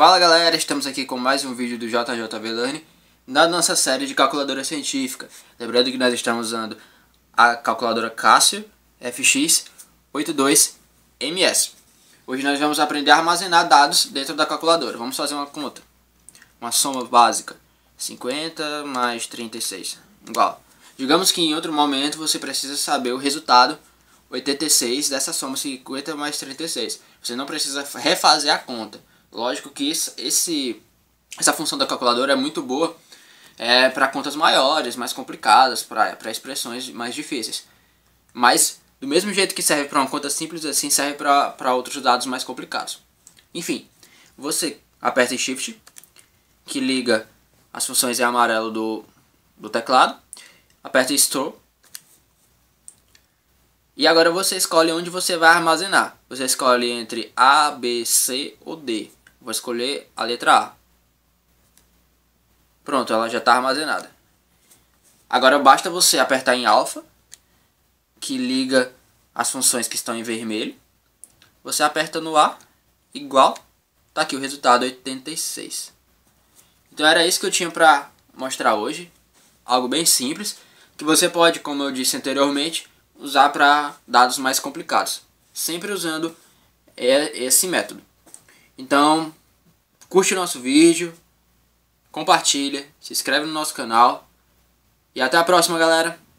Fala galera, estamos aqui com mais um vídeo do JJB Learning na nossa série de calculadora científica. Lembrando que nós estamos usando a calculadora Casio FX82MS. Hoje nós vamos aprender a armazenar dados dentro da calculadora. Vamos fazer uma conta, uma soma básica. 50 mais 36, igual. Digamos que em outro momento você precisa saber o resultado 86 dessa soma 50 mais 36. Você não precisa refazer a conta Lógico que esse, essa função da calculadora é muito boa é, para contas maiores, mais complicadas, para expressões mais difíceis. Mas, do mesmo jeito que serve para uma conta simples, assim serve para outros dados mais complicados. Enfim, você aperta Shift, que liga as funções em amarelo do, do teclado, aperta Store, e agora você escolhe onde você vai armazenar. Você escolhe entre A, B, C ou D. Vou escolher a letra A. Pronto, ela já está armazenada. Agora basta você apertar em alfa, que liga as funções que estão em vermelho. Você aperta no A, igual, tá aqui o resultado 86. Então era isso que eu tinha para mostrar hoje, algo bem simples, que você pode, como eu disse anteriormente, usar para dados mais complicados, sempre usando é, esse método. Então, curte o nosso vídeo, compartilha, se inscreve no nosso canal. E até a próxima, galera!